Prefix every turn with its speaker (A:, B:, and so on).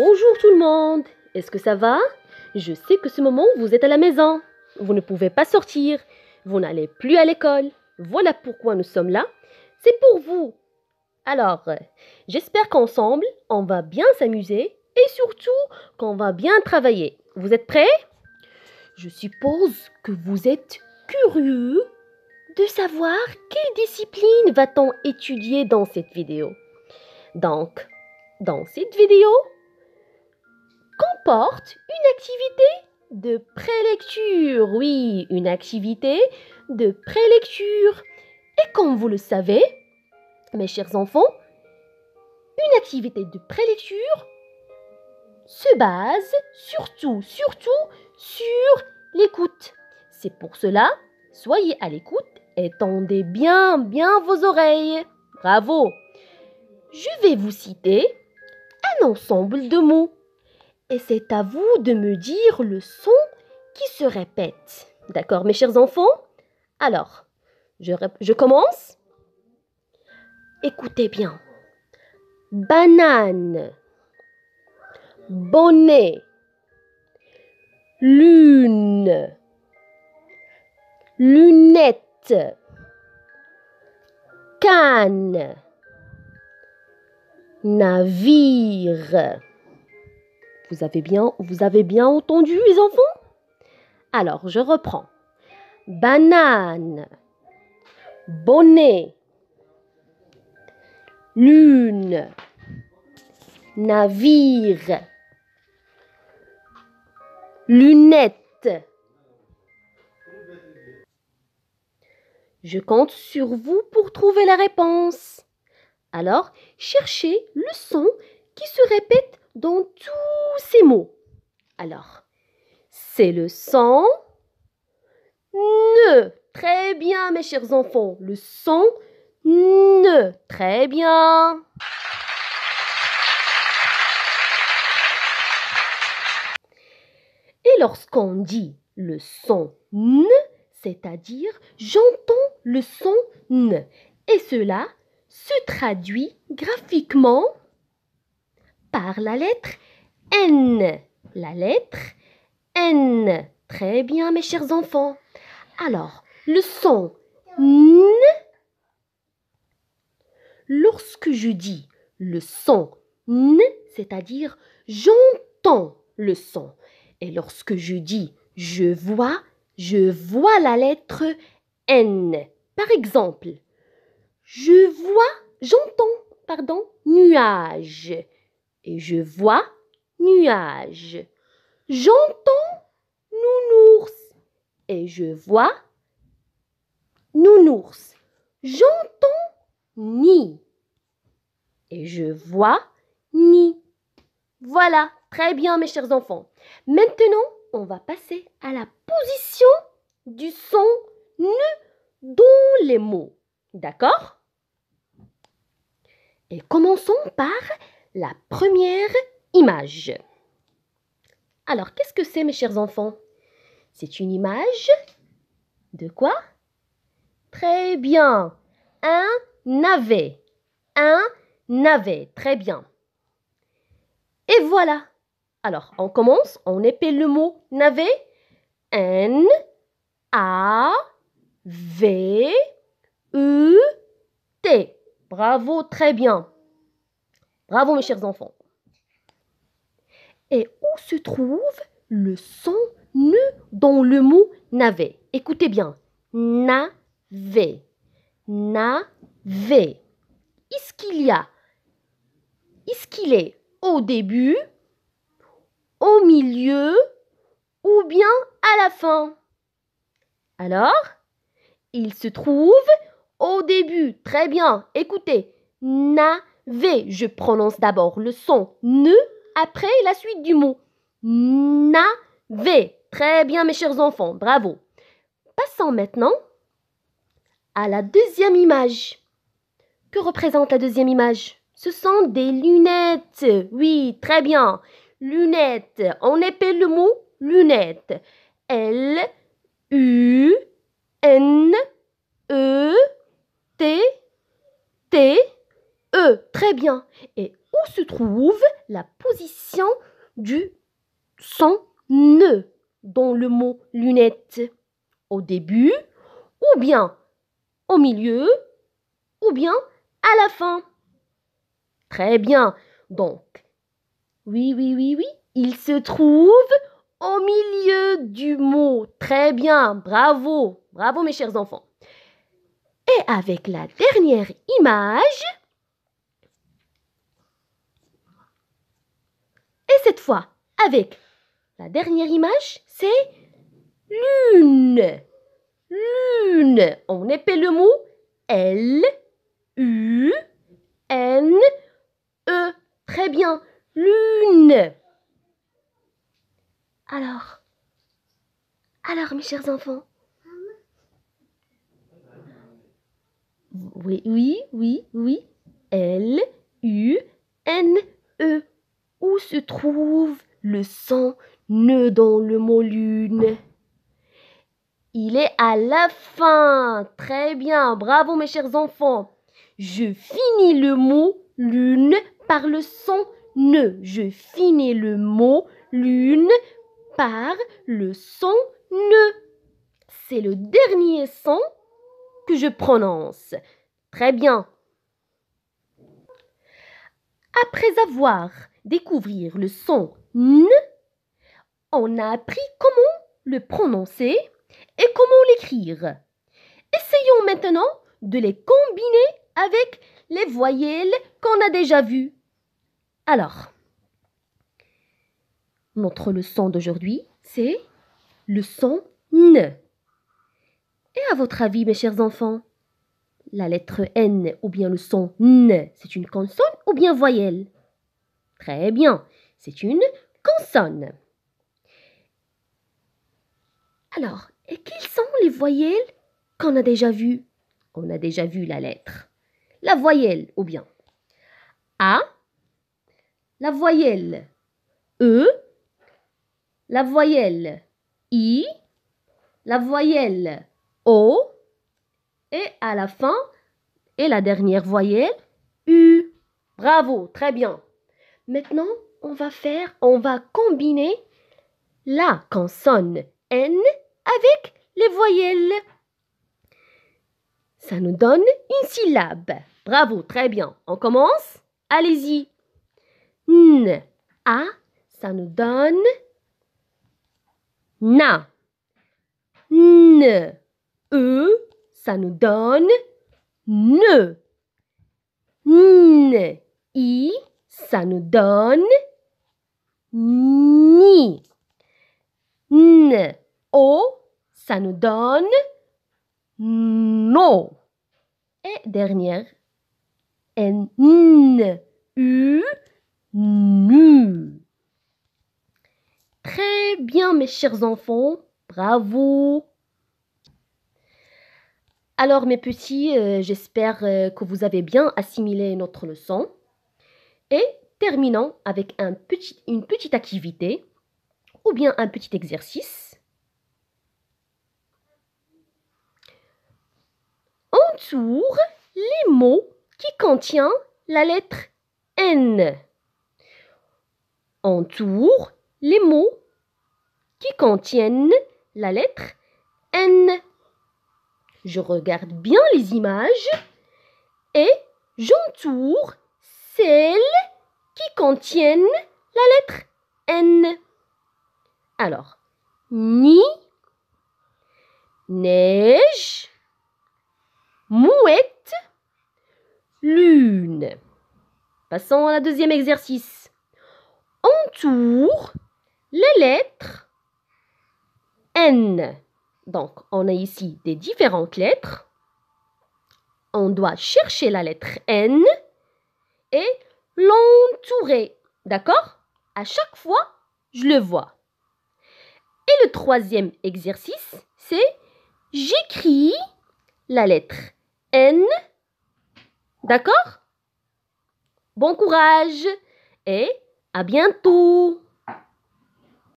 A: Bonjour tout le monde. Est-ce que ça va Je sais que ce moment vous êtes à la maison. Vous ne pouvez pas sortir. Vous n'allez plus à l'école. Voilà pourquoi nous sommes là. C'est pour vous. Alors, euh, j'espère qu'ensemble, on va bien s'amuser et surtout qu'on va bien travailler. Vous êtes prêts Je suppose que vous êtes curieux de savoir quelle discipline va-t-on étudier dans cette vidéo. Donc, dans cette vidéo, une activité de prélecture. Oui, une activité de prélecture. Et comme vous le savez, mes chers enfants, une activité de prélecture se base surtout, surtout sur l'écoute. C'est pour cela, soyez à l'écoute et tendez bien, bien vos oreilles. Bravo. Je vais vous citer un ensemble de mots et c'est à vous de me dire le son qui se répète. D'accord, mes chers enfants Alors, je, commence. Écoutez bien. Banane, bonnet, lune, lunette, canne, navire. Vous avez bien, vous avez bien entendu, les enfants Alors, je reprends. Banane, bonnet, lune, navire, Lunette. Je compte sur vous pour trouver la réponse. Alors, cherchez le son qui se répète dans tous ces mots. Alors, c'est le son Ne. Très bien, mes chers enfants. Le son Ne. Très bien. Et lorsqu'on dit le son n, c'est-à-dire j'entends le son n, et cela se traduit graphiquement par la lettre N. La lettre N. Très bien, mes chers enfants. Alors, le son N. Lorsque je dis le son N, c'est-à-dire j'entends le son. Et lorsque je dis je vois, je vois la lettre N. Par exemple, je vois, j'entends, pardon, nuage et je vois nuage. J'entends nounours et je vois nounours. J'entends ni et je vois ni. Voilà, très bien mes chers enfants. Maintenant, on va passer à la position du son nu dans les mots. D'accord Et commençons par la première image. Alors, qu'est-ce que c'est, mes chers enfants C'est une image de quoi Très bien. Un navet. Un navet. Très bien. Et voilà. Alors, on commence. On épelle le mot navet. N, A, V, U, T. Bravo, très bien. Bravo mes chers enfants. Et où se trouve le son nu dans le mot navet Écoutez bien. na Navet. Est-ce qu'il y a Est-ce qu'il est au début, au milieu ou bien à la fin Alors, il se trouve au début. Très bien. Écoutez. Navet. V, je prononce d'abord le son ne après la suite du mot. Na, V. Très bien, mes chers enfants, bravo. Passons maintenant à la deuxième image. Que représente la deuxième image Ce sont des lunettes. Oui, très bien. Lunettes. On épelle le mot lunettes. L, U, N, E, T, T, euh, très bien. Et où se trouve la position du son nœud dans le mot lunette Au début, ou bien au milieu, ou bien à la fin. Très bien. Donc, oui, oui, oui, oui, il se trouve au milieu du mot. Très bien, bravo, bravo mes chers enfants. Et avec la dernière image, cette fois avec la dernière image, c'est lune. Lune. On épelle le mot L, U, N, E. Très bien. Lune. Alors, alors mes chers enfants. Oui, oui, oui, oui. L, U, N, E où se trouve le son « ne » dans le mot lune. Il est à la fin. Très bien. Bravo mes chers enfants. Je finis le mot lune par le son ne. Je finis le mot lune par le son ne. C'est le dernier son que je prononce. Très bien. Après avoir découvrir le son N, on a appris comment le prononcer et comment l'écrire. Essayons maintenant de les combiner avec les voyelles qu'on a déjà vues. Alors, notre leçon d'aujourd'hui, c'est le son N. Et à votre avis, mes chers enfants, la lettre N ou bien le son N, c'est une consonne ou bien voyelle Très bien, c'est une consonne. Alors, et quelles sont les voyelles qu'on a déjà vues On a déjà vu la lettre. La voyelle, ou bien A, la voyelle E, la voyelle I, la voyelle O, et à la fin, et la dernière voyelle U. Bravo, très bien. Maintenant, on va faire, on va combiner la consonne N avec les voyelles. Ça nous donne une syllabe. Bravo, très bien. On commence Allez-y. N, A, ça nous donne Na. N, E, ça nous donne Ne. N, I, ça nous donne ni. N. O, ça nous donne no. Et dernière, N. U. Nu. Très bien, mes chers enfants. Bravo. Alors, mes petits, euh, j'espère euh, que vous avez bien assimilé notre leçon. Et Terminons avec une petite activité ou bien un petit exercice. Entoure les mots qui contiennent la lettre N. Entoure les mots qui contiennent la lettre N. Je regarde bien les images et j'entoure celles contiennent la lettre N. Alors, ni, neige, mouette, lune. Passons à la deuxième exercice. Entoure les lettres N. Donc, on a ici des différentes lettres. On doit chercher la lettre N et l'entourer. D'accord À chaque fois, je le vois. Et le troisième exercice, c'est j'écris la lettre N. D'accord Bon courage et à bientôt